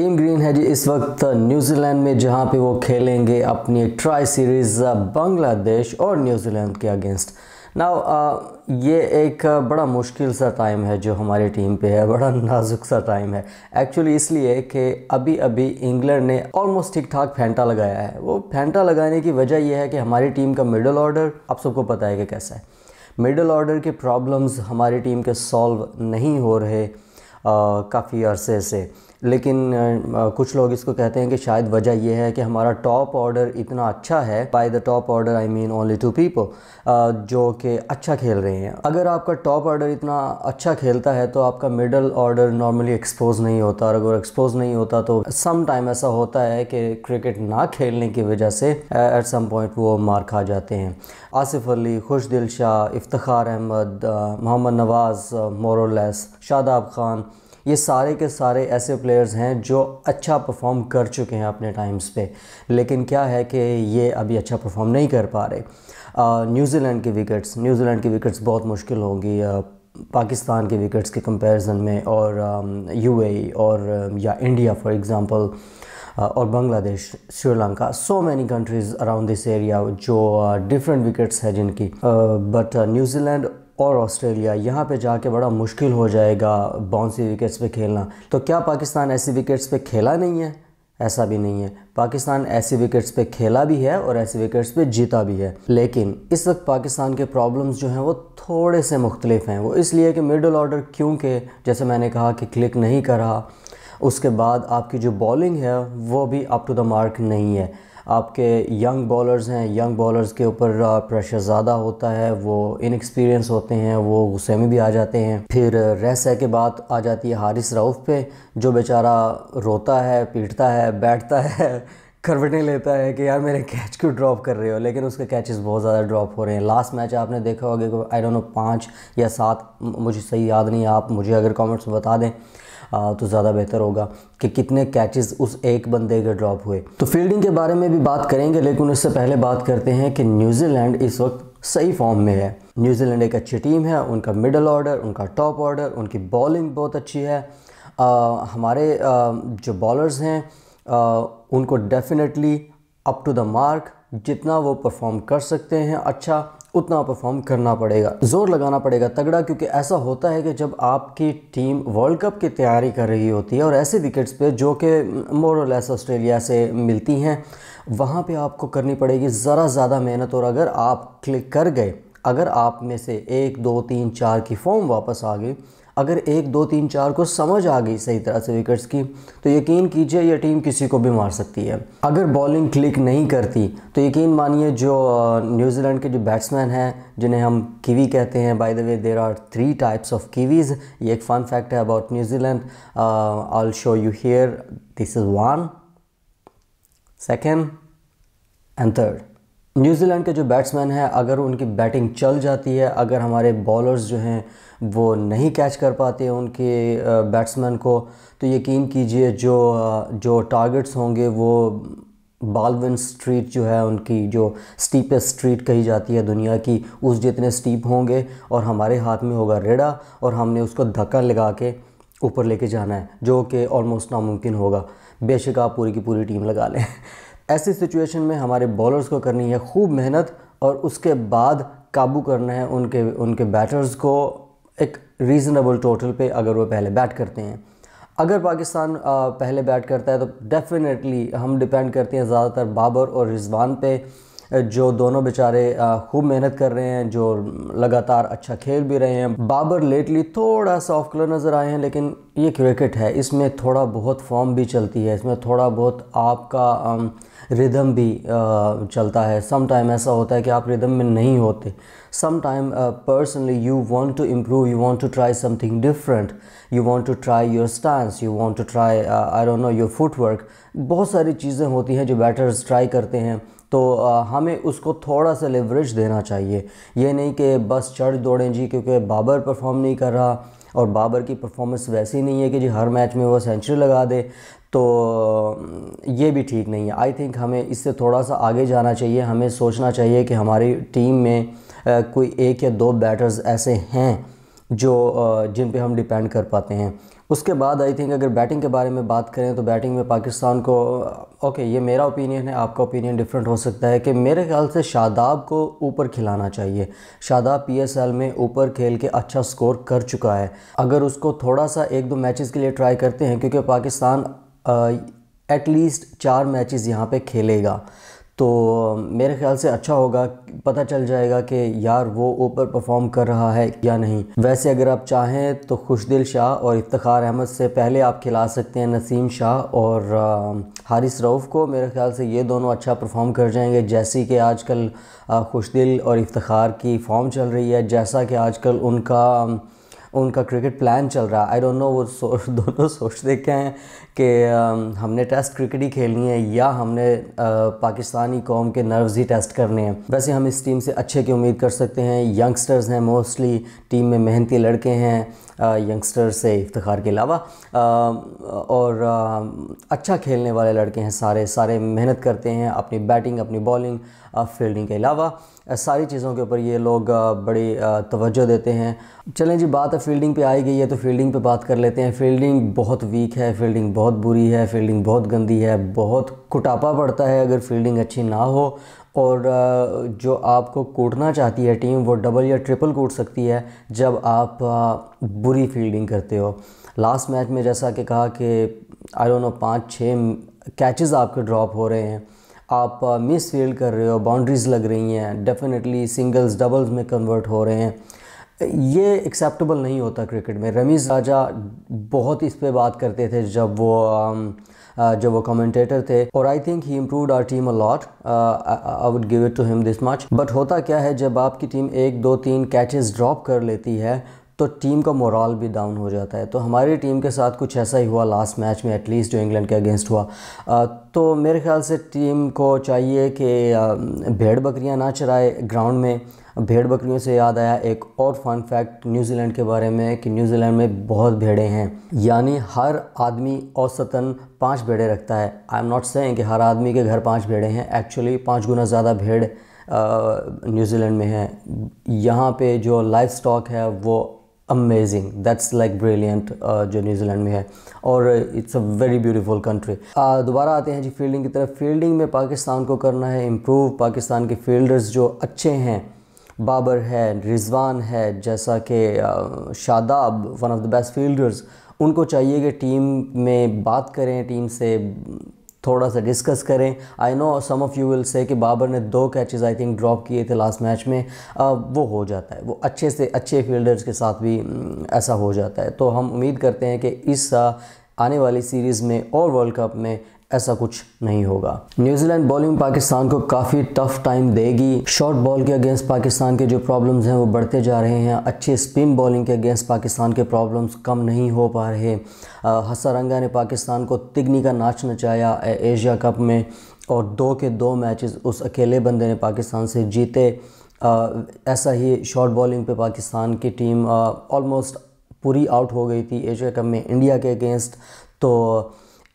team green है जी इस वक्त न्यूजीलैंड में जहां पे वो खेलेंगे अपनी ट्राई सीरीज़ बांग्लादेश और न्यूजीलैंड के अगेंस्ट नाउ ये एक बड़ा मुश्किल सा टाइम है जो हमारी टीम पे है बड़ा नाजुक सा टाइम है एक्चुअली इसलिए कि अभी अभी इंग्लैंड ने ऑलमोस्ट ठीक ठाक फेंटा लगाया है वो फेंटा लगाने की वजह यह है कि हमारी टीम का मिडल ऑर्डर आप सबको पता है कि कैसा है मिडल ऑर्डर के प्रॉब्लम्स हमारी टीम के सॉल्व नहीं हो रहे काफ़ी अरसे से लेकिन आ, कुछ लोग इसको कहते हैं कि शायद वजह यह है कि हमारा टॉप ऑर्डर इतना अच्छा है by the top order I mean only two people जो कि अच्छा खेल रहे हैं अगर आपका टॉप ऑर्डर इतना अच्छा खेलता है तो आपका मिडल ऑर्डर नॉर्मली एक्सपोज नहीं होता और अगर एक्सपोज नहीं होता तो सम टाइम ऐसा होता है कि क्रिकेट ना खेलने की वजह से एट सम पॉइंट वो मार खा जाते हैं आसिफ अली खुश दिल शाह इफ्तार अहमद मोहम्मद नवाज़ मोरलैस शादाब खान ये सारे के सारे ऐसे प्लेयर्स हैं जो अच्छा परफॉर्म कर चुके हैं अपने टाइम्स पे लेकिन क्या है कि ये अभी अच्छा परफॉर्म नहीं कर पा रहे न्यूजीलैंड के विकेट्स न्यूजीलैंड की विकेट्स बहुत मुश्किल होंगी पाकिस्तान के विकेट्स के कंपैरिजन में और यूएई e और या इंडिया फॉर एग्जांपल और Bangladesh Sri Lanka so many countries around this area जो डिफरेंट विकेट्स है जिनकी बट न्यूजीलैंड और ऑस्ट्रेलिया यहाँ पे जाके बड़ा मुश्किल हो जाएगा बाउंसी विकेट्स पे खेलना तो क्या पाकिस्तान ऐसी विकेट्स पे खेला नहीं है ऐसा भी नहीं है पाकिस्तान ऐसी विकेट्स पे खेला भी है और ऐसी विकेट्स पे जीता भी है लेकिन इस वक्त पाकिस्तान के प्रॉब्लम्स जो हैं वो थोड़े से मुख्तलिफ हैं वो इसलिए कि मिडल ऑर्डर क्योंकि जैसे मैंने कहा कि क्लिक नहीं करा उसके बाद आपकी जो बॉलिंग है वो भी अप टू द मार्क नहीं है आपके यंग बॉलर्स हैं यंग बॉलर्स के ऊपर प्रेशर ज़्यादा होता है वो इनएक्सपीरियंस होते हैं वो गुस्से में भी आ जाते हैं फिर रहस्य के बाद आ जाती है हारिस राउफ़ पे जो बेचारा रोता है पीटता है बैठता है करवटें लेता है कि यार मेरे कैच क्यों ड्रॉप कर रहे हो लेकिन उसके कैचेस बहुत ज़्यादा ड्रॉप हो रहे हैं लास्ट मैच आपने देखा होगा आई डोंट नो पाँच या सात मुझे सही याद नहीं आप मुझे अगर कमेंट्स में बता दें आ, तो ज़्यादा बेहतर होगा कि कितने कैचेस उस एक बंदे के ड्रॉप हुए तो फील्डिंग के बारे में भी बात करेंगे लेकिन उससे पहले बात करते हैं कि न्यूजीलैंड इस वक्त सही फॉर्म में है न्यूजीलैंड एक अच्छी टीम है उनका मिडल ऑर्डर उनका टॉप ऑर्डर उनकी बॉलिंग बहुत अच्छी है आ, हमारे आ, जो बॉलर्स हैं उनको definitely up to the mark जितना वो परफॉर्म कर सकते हैं अच्छा उतना परफॉर्म करना पड़ेगा ज़ोर लगाना पड़ेगा तगड़ा क्योंकि ऐसा होता है कि जब आपकी टीम वर्ल्ड कप की तैयारी कर रही होती है और ऐसे विकेट्स पे जो कि मोरलेस ऑस्ट्रेलिया से मिलती हैं वहाँ पे आपको करनी पड़ेगी ज़रा ज़्यादा मेहनत और अगर आप क्लिक कर गए अगर आप में से एक दो तीन चार की फॉर्म वापस आ गई अगर एक दो तीन चार को समझ आ गई सही तरह से विकेट्स की तो यकीन कीजिए यह टीम किसी को भी मार सकती है अगर बॉलिंग क्लिक नहीं करती तो यकीन मानिए जो न्यूजीलैंड के जो बैट्समैन हैं जिन्हें हम कीवी कहते हैं by the way there are three types of kiwis ये एक फ़न फैक्ट है about New Zealand I'll show you here this is one second and third New Zealand के जो बैट्समैन हैं अगर उनकी बैटिंग चल जाती है अगर हमारे बॉलर्स जो हैं वो नहीं कैच कर पाते उनके बैट्समैन को तो यकीन कीजिए जो जो टारगेट्स होंगे वो बालविन स्ट्रीट जो है उनकी जो स्टीपेस्ट स्ट्रीट कही जाती है दुनिया की उस जितने स्टीप होंगे और हमारे हाथ में होगा रेडा और हमने उसको धक्का लगा के ऊपर लेके जाना है जो कि ऑलमोस्ट नामुमकिन होगा बेशक आप पूरी की पूरी टीम लगा लें ऐसी सिचुएशन में हमारे बॉलर्स को करनी है खूब मेहनत और उसके बाद काबू करना है उनके उनके बैटर्स को एक रीज़नेबल टोटल पे अगर वो पहले बैट करते हैं अगर पाकिस्तान पहले बैट करता है तो डेफिनेटली हम डिपेंड करते हैं ज़्यादातर बाबर और रिजवान पे जो दोनों बेचारे खूब मेहनत कर रहे हैं जो लगातार अच्छा खेल भी रहे हैं बाबर लेटली थोड़ा सा ऑफ कलर नज़र आए हैं लेकिन ये क्रिकेट है इसमें थोड़ा बहुत फॉर्म भी चलती है इसमें थोड़ा बहुत आपका रिदम भी चलता है सम टाइम ऐसा होता है कि आप रिदम में नहीं होते some time personally you want to improve you want to try something different you want to try your stance you want to try I don't know your footwork बहुत सारी चीज़ें होती हैं जो बैटर्स ट्राई करते हैं तो आ, हमें उसको थोड़ा सा लेवरेज देना चाहिए ये नहीं कि बस चढ़ दौड़ें जी क्योंकि बाबर परफॉर्म नहीं कर रहा और बाबर की परफॉर्मेंस वैसी नहीं है कि जी हर मैच में वो सेंचुरी लगा दे तो ये भी ठीक नहीं है आई थिंक हमें इससे थोड़ा सा आगे जाना चाहिए हमें सोचना चाहिए कि हमारी टीम में कोई एक या दो बैटर्स ऐसे हैं जो जिन पे हम डिपेंड कर पाते हैं उसके बाद आई थिंक अगर बैटिंग के बारे में बात करें तो बैटिंग में पाकिस्तान को ओके ये मेरा ओपिनियन है आपका ओपिनियन डिफरेंट हो सकता है कि मेरे ख्याल से शादाब को ऊपर खिलाना चाहिए शादाब पीएसएल में ऊपर खेल के अच्छा स्कोर कर चुका है अगर उसको थोड़ा सा एक दो मैचेस के लिए ट्राई करते हैं क्योंकि पाकिस्तान एटलीस्ट चार मैचेस यहाँ पे खेलेगा तो मेरे ख्याल से अच्छा होगा पता चल जाएगा कि यार वो ऊपर परफॉर्म कर रहा है या नहीं वैसे अगर आप चाहें तो खुशदिल शाह और इफ्तार अहमद से पहले आप खिला सकते हैं नसीम शाह और हारिस रऊफ़ को मेरे ख्याल से ये दोनों अच्छा परफॉर्म कर जाएंगे जैसी कि आजकल खुशदिल और इफ्तार की फॉर्म चल रही है जैसा कि आजकल उनका उनका क्रिकेट प्लान चल रहा है आई डोंट नो वो सो, दोनों सोचते क्या हैं कि हमने टेस्ट क्रिकेट ही खेलनी है या हमने पाकिस्तानी कौम के नर्व्स ही टेस्ट करने हैं वैसे हम इस टीम से अच्छे की उम्मीद कर सकते हैं यंगस्टर्स हैं मोस्टली टीम में मेहनती लड़के हैं यंगस्टर्स से इफ्तार के अलावा और अच्छा खेलने वाले लड़के हैं सारे सारे मेहनत करते हैं अपनी बैटिंग अपनी बॉलिंग फील्डिंग के अलावा सारी चीज़ों के ऊपर ये लोग बड़ी तवज्जो देते हैं चलें जी बात फील्डिंग पे आई गई है तो फील्डिंग पे बात कर लेते हैं फील्डिंग बहुत वीक है फील्डिंग बहुत बहुत बुरी है फील्डिंग बहुत गंदी है बहुत कुटापा पड़ता है अगर फील्डिंग अच्छी ना हो और जो आपको कूटना चाहती है टीम वो डबल या ट्रिपल कूट सकती है जब आप बुरी फील्डिंग करते हो लास्ट मैच में जैसा कि कहा कि आई डोंट नो पाँच छः कैचेस आपके ड्रॉप हो रहे हैं आप मिस फील्ड कर रहे हो बाउंड्रीज़ लग रही हैं डेफिनेटली सिंगल्स डबल्स में कन्वर्ट हो रहे हैं ये एक्सेप्टेबल नहीं होता क्रिकेट में रमीज़ राजा बहुत इस पे बात करते थे जब वो um, uh, जब वो कमेंटेटर थे और I think he improved our team a lot I would give it to him this much but होता क्या है जब आपकी टीम एक दो तीन कैचेस ड्रॉप कर लेती है तो टीम का मोरल भी डाउन हो जाता है तो हमारी टीम के साथ कुछ ऐसा ही हुआ लास्ट मैच में एटलीस्ट जो इंग्लैंड के अगेंस्ट हुआ आ, uh, तो मेरे ख्याल से टीम को चाहिए कि um, भेड़ बकरियां ना चराए ग्राउंड में भेड़ बकरियों से याद आया एक और फन फैक्ट न्यूजीलैंड के बारे में कि न्यूजीलैंड में बहुत भेड़े हैं यानी हर आदमी औसतन पाँच भेड़े रखता है आई एम नॉट सेइंग कि हर आदमी के घर पाँच भेड़े हैं एक्चुअली पाँच गुना ज़्यादा भेड़ न्यूजीलैंड में है यहाँ पे जो लाइफ स्टॉक है वो अमेजिंग दैट्स लाइक ब्रिलियंट जो न्यूजीलैंड में है और it's a very beautiful country दोबारा आते हैं जी फील्डिंग की तरफ फील्डिंग में पाकिस्तान को करना है इम्प्रूव पाकिस्तान के फील्डर्स जो अच्छे हैं बाबर है रिजवान है जैसा कि Shadab one of the best fielders उनको चाहिए कि टीम में बात करें टीम से थोड़ा सा डिस्कस करें I know some of you will say कि बाबर ने दो कैचेस आई थिंक ड्रॉप किए थे लास्ट मैच में आ, वो हो जाता है वो अच्छे से अच्छे फील्डर्स के साथ भी ऐसा हो जाता है तो हम उम्मीद करते हैं कि इस आने वाली सीरीज़ में और वर्ल्ड कप में ऐसा कुछ नहीं होगा न्यूजीलैंड बॉलिंग पाकिस्तान को काफ़ी टफ टाइम देगी शॉर्ट बॉल के अगेंस्ट पाकिस्तान के जो प्रॉब्लम्स हैं वो बढ़ते जा रहे हैं अच्छे स्पिन बॉलिंग के अगेंस्ट पाकिस्तान के प्रॉब्लम्स कम नहीं हो पा रहे हसारंगा ने पाकिस्तान को तिगनी का नाच नचाया एशिया कप में और दो के दो मैचेस उस अकेले बंदे ने पाकिस्तान से जीते आ, ऐसा ही शॉर्ट बॉलिंग पे पाकिस्तान की टीम ऑलमोस्ट पूरी आउट हो गई थी एशिया कप में इंडिया के अगेंस्ट तो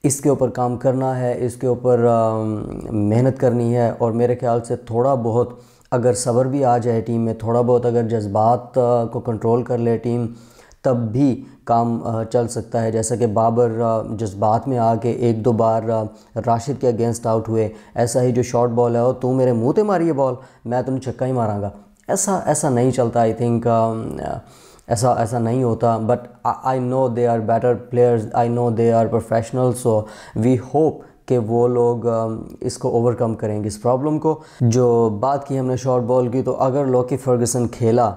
इसके ऊपर काम करना है इसके ऊपर मेहनत करनी है और मेरे ख्याल से थोड़ा बहुत अगर सब्र भी आ जाए टीम में थोड़ा बहुत अगर जज्बात को कंट्रोल कर ले टीम तब भी काम चल सकता है जैसा कि बाबर जज्बात में आके एक दो बार राशिद के अगेंस्ट आउट हुए ऐसा ही जो शॉर्ट बॉल है और तू मेरे मुँह पे मारी है बॉल मैं तुम्हें छक्का ही मारांगा ऐसा ऐसा नहीं चलता आई थिंक ऐसा ऐसा नहीं होता but I know they are better players I know they are professional so we hope कि वो लोग um, इसको ओवरकम करेंगे इस प्रॉब्लम को जो बात की हमने शॉर्ट बॉल की तो अगर लॉकी फर्गसन खेला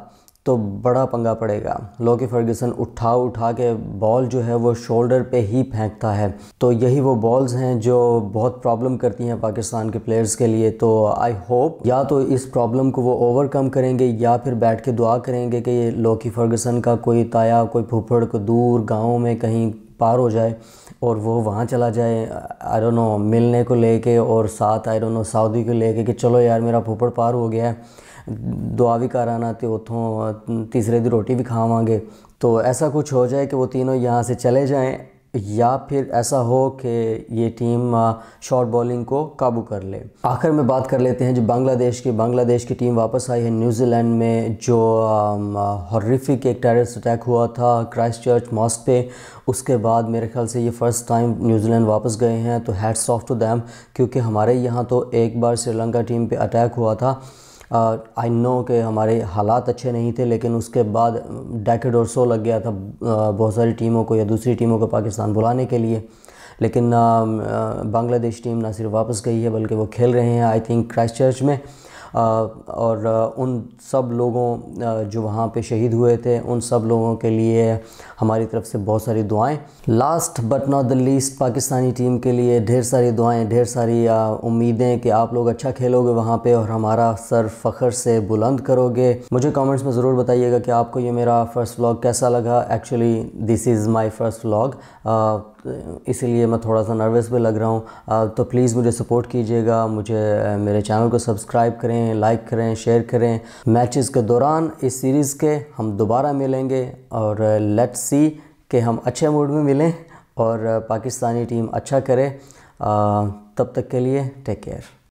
तो बड़ा पंगा पड़ेगा लॉकी फर्गसन उठा उठा के बॉल जो है वो शोल्डर पे ही फेंकता है तो यही वो बॉल्स हैं जो बहुत प्रॉब्लम करती हैं पाकिस्तान के प्लेयर्स के लिए तो आई होप या तो इस प्रॉब्लम को वो ओवरकम करेंगे या फिर बैठ के दुआ करेंगे कि ये लॉकी फर्गसन का कोई ताया कोई फुफड़ को दूर गाँव में कहीं पार हो जाए और वो वहाँ चला जाए आई डोंट नो मिलने को लेके और साथ आई डोंट नो सऊदी को लेके कि चलो यार मेरा फुफड़ पार हो गया है दुआ भी कराना तो उतों तीसरे दिन रोटी भी खावे तो ऐसा कुछ हो जाए कि वो तीनों यहाँ से चले जाएँ या फिर ऐसा हो कि ये टीम शॉर्ट बॉलिंग को काबू कर ले आखिर में बात कर लेते हैं जो बांग्लादेश की बांग्लादेश की टीम वापस आई है न्यूजीलैंड में जो हॉर्रिफिक एक टेररिस्ट अटैक हुआ था क्राइस्ट चर्च मॉस्क पे उसके बाद मेरे ख्याल से ये फ़र्स्ट टाइम न्यूजीलैंड वापस गए हैं तो हैड्स ऑफ टू दैम क्योंकि हमारे यहाँ तो एक बार श्रीलंका टीम पर अटैक हुआ था आई नो कि हमारे हालात अच्छे नहीं थे लेकिन उसके बाद डैकेड और सो लग गया था बहुत सारी टीमों को या दूसरी टीमों को पाकिस्तान बुलाने के लिए लेकिन बांग्लादेश टीम ना सिर्फ वापस गई है बल्कि वो खेल रहे हैं आई थिंक क्राइस्ट चर्च में और उन सब लोगों जो वहाँ पे शहीद हुए थे उन सब लोगों के लिए हमारी तरफ से बहुत सारी दुआएं last but not the least Pakistani team के लिए ढेर सारी दुआएं ढेर सारी उम्मीदें कि आप लोग अच्छा खेलोगे वहाँ पे और हमारा सर फ़खर से बुलंद करोगे मुझे कमेंट्स में ज़रूर बताइएगा कि आपको ये मेरा फ़र्स्ट व्लॉग कैसा लगा actually this is my first vlog इसीलिए मैं थोड़ा सा नर्वस भी लग रहा हूँ तो प्लीज़ मुझे सपोर्ट कीजिएगा मुझे मेरे चैनल को सब्सक्राइब करें करें लाइक करें शेयर करें मैचेस के दौरान इस सीरीज़ के हम दोबारा मिलेंगे और लेट्स सी कि हम अच्छे मूड में मिलें और पाकिस्तानी टीम अच्छा करे तब तक के लिए टेक केयर